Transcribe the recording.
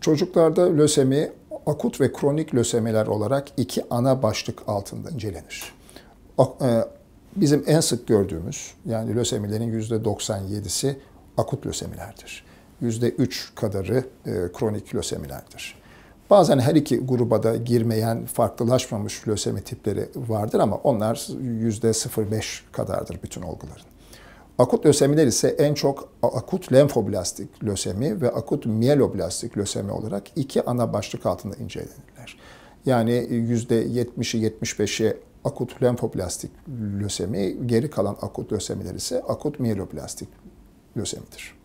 Çocuklarda lösemi akut ve kronik lösemiler olarak iki ana başlık altında incelenir. E, bizim en sık gördüğümüz yani lösemilerin %97'si akut lösemilerdir. %3 kadarı e, kronik lösemilerdir. Bazen her iki gruba da girmeyen farklılaşmamış lösemi tipleri vardır ama onlar %05 kadardır bütün olguların. Akut lösemiler ise en çok akut lenfoblastik lösemi ve akut mieloblastik lösemi olarak iki ana başlık altında incelenirler. Yani %70'i 75'i akut lenfoblastik lösemi, geri kalan akut lösemiler ise akut mieloblastik lösemidir.